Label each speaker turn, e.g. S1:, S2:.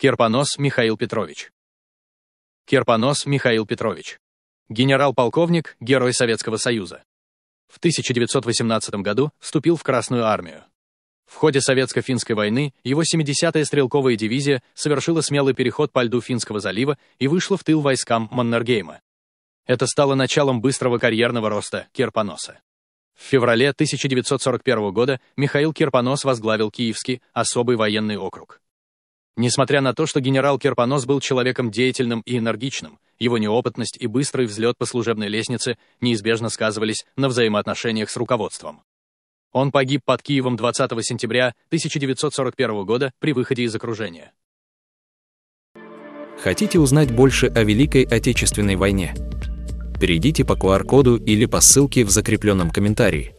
S1: Керпонос Михаил Петрович. Керпонос Михаил Петрович. Генерал-полковник, Герой Советского Союза. В 1918 году вступил в Красную армию. В ходе Советско-финской войны его 70-я стрелковая дивизия совершила смелый переход по льду Финского залива и вышла в тыл войскам Маннергейма. Это стало началом быстрого карьерного роста Керпоноса. В феврале 1941 года Михаил Керпонос возглавил Киевский особый военный округ. Несмотря на то, что генерал Керпонос был человеком деятельным и энергичным, его неопытность и быстрый взлет по служебной лестнице неизбежно сказывались на взаимоотношениях с руководством. Он погиб под Киевом 20 сентября 1941 года при выходе из окружения.
S2: Хотите узнать больше о Великой Отечественной войне? Перейдите по QR-коду или по ссылке в закрепленном комментарии.